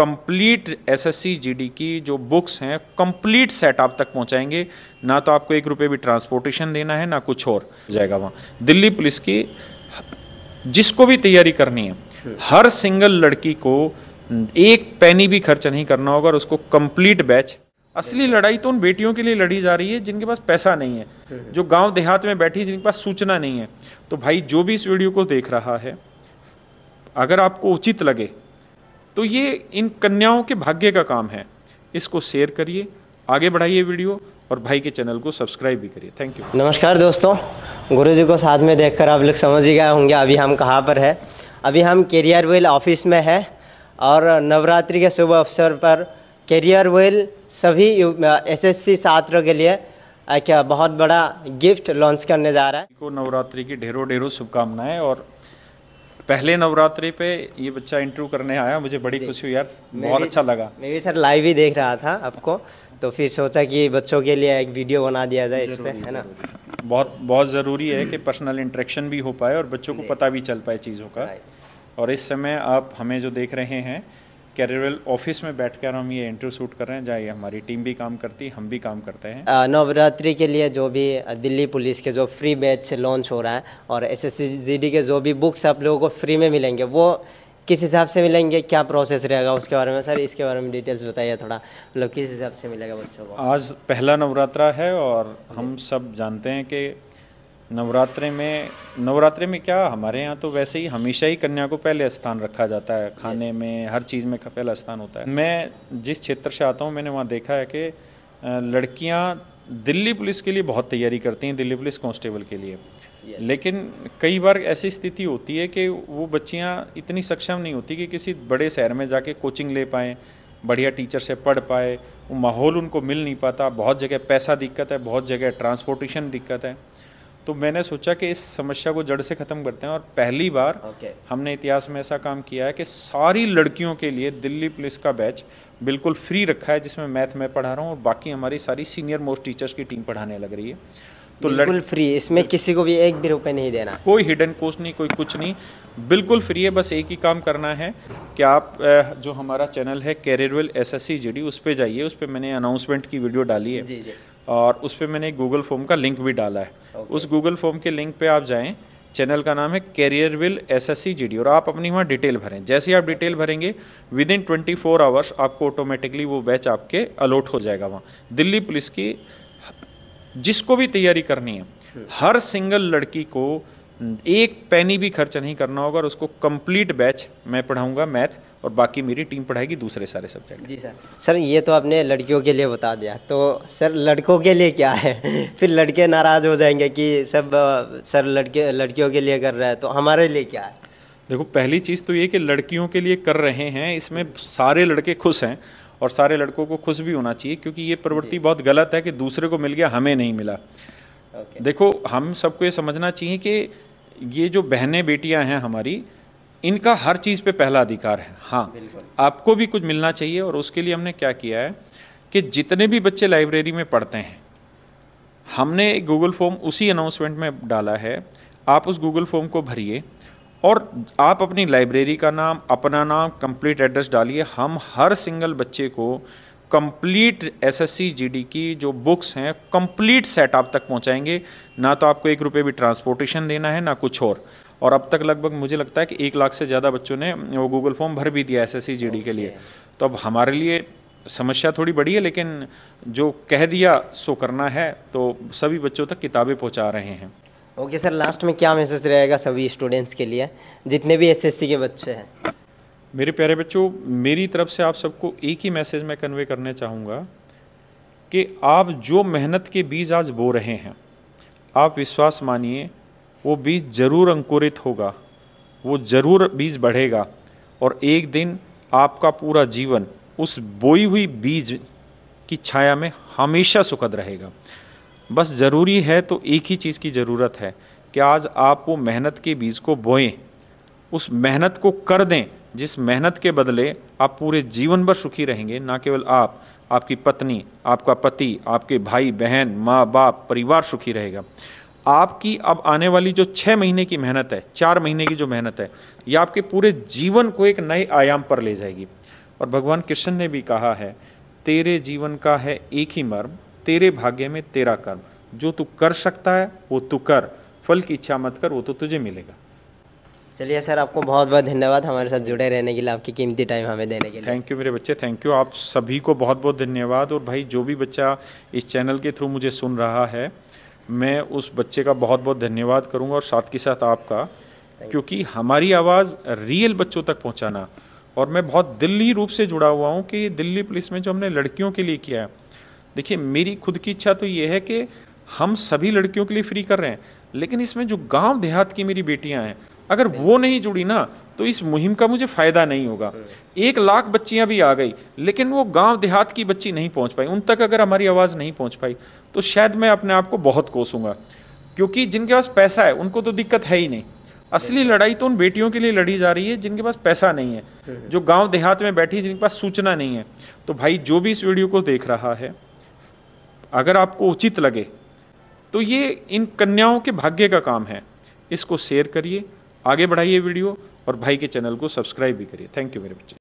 Complete SSC GD की जो books हैं कंप्लीट सेट आप तक पहुंचाएंगे ना तो आपको एक रुपये भी ट्रांसपोर्टेशन देना है ना कुछ और जाएगा वहाँ दिल्ली पुलिस की जिसको भी तैयारी करनी है हर सिंगल लड़की को एक पैनी भी खर्च नहीं करना होगा और उसको कंप्लीट बैच असली लड़ाई तो उन बेटियों के लिए लड़ी जा रही है जिनके पास पैसा नहीं है जो गांव देहात में बैठी जिनके पास सूचना नहीं है तो भाई जो भी इस वीडियो को देख रहा है अगर आपको उचित लगे तो ये इन कन्याओं के भाग्य का काम है इसको शेयर करिए आगे बढ़ाइए वीडियो और भाई के चैनल को सब्सक्राइब भी करिए थैंक यू नमस्कार दोस्तों गुरु जी को साथ में देखकर आप लोग समझ ही गए होंगे अभी हम कहाँ पर है अभी हम कैरियर वेल ऑफिस में है और नवरात्रि के शुभ अवसर पर कैरियर वेल सभी एस सी छात्रों के लिए क्या बहुत बड़ा गिफ्ट लॉन्च करने जा रहा है नवरात्रि की ढेरों ढेरों शुभकामनाएं और पहले नवरात्रि पे ये बच्चा इंटरव्यू करने आया मुझे बड़ी खुशी हुई यार बहुत अच्छा लगा मैं भी सर लाइव ही देख रहा था आपको तो फिर सोचा कि बच्चों के लिए एक वीडियो बना दिया जाए इस पर है ना बहुत बहुत ज़रूरी है कि पर्सनल इंट्रेक्शन भी हो पाए और बच्चों को पता भी चल पाए चीज़ों का और इस समय आप हमें जो देख रहे हैं कैरियल ऑफिस में बैठ कर हम ये इंटरव्यू शूट कर रहे हैं जहाँ ये हमारी टीम भी काम करती है हम भी काम करते हैं नवरात्रि के लिए जो भी दिल्ली पुलिस के जो फ्री बैच लॉन्च हो रहा है और एस एस के जो भी बुक्स आप लोगों को फ्री में मिलेंगे वो किस हिसाब से मिलेंगे क्या प्रोसेस रहेगा उसके बारे में सर इसके बारे में डिटेल्स बताइए थोड़ा मतलब किस हिसाब से मिलेगा बच्चों को आज पहला नवरात्रा है और हम सब जानते हैं कि नवरात्रि में नवरात्रि में क्या हमारे यहाँ तो वैसे ही हमेशा ही कन्या को पहले स्थान रखा जाता है खाने में हर चीज़ में पहला स्थान होता है मैं जिस क्षेत्र से आता हूँ मैंने वहाँ देखा है कि लड़कियाँ दिल्ली पुलिस के लिए बहुत तैयारी करती हैं दिल्ली पुलिस कांस्टेबल के लिए yes. लेकिन कई बार ऐसी स्थिति होती है कि वो बच्चियाँ इतनी सक्षम नहीं होती कि किसी बड़े शहर में जाके कोचिंग ले पाएँ बढ़िया टीचर से पढ़ पाए वो माहौल उनको मिल नहीं पाता बहुत जगह पैसा दिक्कत है बहुत जगह ट्रांसपोर्टेशन दिक्कत है तो मैंने सोचा कि इस समस्या को जड़ से ख़त्म करते हैं और पहली बार okay. हमने इतिहास में ऐसा काम किया है कि सारी लड़कियों के लिए दिल्ली पुलिस का बैच बिल्कुल फ्री रखा है जिसमें मैथ मैं पढ़ा रहा हूँ और बाकी हमारी सारी सीनियर मोस्ट टीचर्स की टीम पढ़ाने लग रही है तो बिल्कुल फ्री इसमें किसी को भी एक भी रुपए नहीं देना कोई हिडन कोस्ट नहीं कोई कुछ नहीं बिल्कुल फ्री है बस एक ही काम करना है कि आप जो हमारा चैनल है Careerwill S S C G D उस पर जाइए उस पर मैंने अनाउंसमेंट की वीडियो डाली है जी जी और उस पर मैंने गूगल फॉर्म का लिंक भी डाला है okay. उस गूगल फॉर्म के लिंक पे आप जाएं चैनल का नाम है Careerwill S S C G D और आप अपनी वहाँ डिटेल भरें जैसे ही आप डिटेल भरेंगे within twenty four hours आपको ऑटोमेटिकली वो बैच आपके अलॉट हो जाएगा वहाँ दिल्ली पुलिस की जिसको भी तैयारी करनी है हर सिंगल लड़की को एक पैनी भी खर्च नहीं करना होगा और उसको कंप्लीट बैच मैं पढ़ाऊंगा मैथ और बाकी मेरी टीम पढ़ाएगी दूसरे सारे सब्जेक्ट जी सर सर ये तो आपने लड़कियों के लिए बता दिया तो सर लड़कों के लिए क्या है फिर लड़के नाराज़ हो जाएंगे कि सब सर लड़के लड़कियों के लिए कर रहा है तो हमारे लिए क्या है देखो पहली चीज़ तो ये कि लड़कियों के लिए कर रहे हैं इसमें सारे लड़के खुश हैं और सारे लड़कों को खुश भी होना चाहिए क्योंकि ये प्रवृत्ति बहुत गलत है कि दूसरे को मिल गया हमें नहीं मिला देखो हम सबको ये समझना चाहिए कि ये जो बहनें बेटियां हैं हमारी इनका हर चीज़ पे पहला अधिकार है हाँ आपको भी कुछ मिलना चाहिए और उसके लिए हमने क्या किया है कि जितने भी बच्चे लाइब्रेरी में पढ़ते हैं हमने एक गूगल फॉर्म उसी अनाउंसमेंट में डाला है आप उस गूगल फॉर्म को भरिए और आप अपनी लाइब्रेरी का नाम अपना नाम कंप्लीट एड्रेस डालिए हम हर सिंगल बच्चे को कंप्लीट एसएससी जीडी की जो बुक्स हैं कंप्लीट सेट आप तक पहुंचाएंगे ना तो आपको एक रुपये भी ट्रांसपोर्टेशन देना है ना कुछ और और अब तक लगभग मुझे लगता है कि एक लाख से ज़्यादा बच्चों ने वो गूगल फॉर्म भर भी दिया एसएससी जीडी के लिए तो अब हमारे लिए समस्या थोड़ी बड़ी है लेकिन जो कह दिया सो करना है तो सभी बच्चों तक किताबें पहुँचा रहे हैं ओके सर लास्ट में क्या मैसेज रहेगा सभी स्टूडेंट्स के लिए जितने भी एस के बच्चे हैं मेरे प्यारे बच्चों मेरी तरफ से आप सबको एक ही मैसेज मैं कन्वे करना चाहूँगा कि आप जो मेहनत के बीज आज बो रहे हैं आप विश्वास मानिए वो बीज ज़रूर अंकुरित होगा वो ज़रूर बीज बढ़ेगा और एक दिन आपका पूरा जीवन उस बोई हुई बीज की छाया में हमेशा सुखद रहेगा बस ज़रूरी है तो एक ही चीज़ की ज़रूरत है कि आज आप वो मेहनत के बीज को बोएं उस मेहनत को कर दें जिस मेहनत के बदले आप पूरे जीवन भर सुखी रहेंगे ना केवल आप आपकी पत्नी आपका पति आपके भाई बहन माँ बाप परिवार सुखी रहेगा आपकी अब आने वाली जो छः महीने की मेहनत है चार महीने की जो मेहनत है ये आपके पूरे जीवन को एक नए आयाम पर ले जाएगी और भगवान कृष्ण ने भी कहा है तेरे जीवन का है एक ही मर्म तेरे भाग्य में तेरा कर्म जो तू कर सकता है वो तू कर फल की इच्छा मत कर वो तो तुझे मिलेगा चलिए सर आपको बहुत बहुत धन्यवाद हमारे साथ जुड़े रहने के लिए आपकी कीमती टाइम हमें देने के लिए थैंक यू मेरे बच्चे थैंक यू आप सभी को बहुत बहुत धन्यवाद और भाई जो भी बच्चा इस चैनल के थ्रू मुझे सुन रहा है मैं उस बच्चे का बहुत बहुत धन्यवाद करूँगा और साथ के साथ आपका क्योंकि हमारी आवाज़ रियल बच्चों तक पहुँचाना और मैं बहुत दिल्ली रूप से जुड़ा हुआ हूँ कि दिल्ली पुलिस में जो हमने लड़कियों के लिए किया है देखिए मेरी खुद की इच्छा तो ये है कि हम सभी लड़कियों के लिए फ्री कर रहे हैं लेकिन इसमें जो गांव देहात की मेरी बेटियां हैं अगर वो नहीं जुड़ी ना तो इस मुहिम का मुझे फायदा नहीं होगा एक लाख बच्चियां भी आ गई लेकिन वो गांव देहात की बच्ची नहीं पहुंच पाई उन तक अगर हमारी आवाज़ नहीं पहुंच पाई तो शायद मैं अपने आप को बहुत कोसूंगा क्योंकि जिनके पास पैसा है उनको तो दिक्कत है ही नहीं असली लड़ाई तो उन बेटियों के लिए लड़ी जा रही है जिनके पास पैसा नहीं है जो गाँव देहात में बैठी जिनके पास सूचना नहीं है तो भाई जो भी इस वीडियो को देख रहा है अगर आपको उचित लगे तो ये इन कन्याओं के भाग्य का काम है इसको शेयर करिए आगे बढ़ाइए वीडियो और भाई के चैनल को सब्सक्राइब भी करिए थैंक यू मेरे बच्चे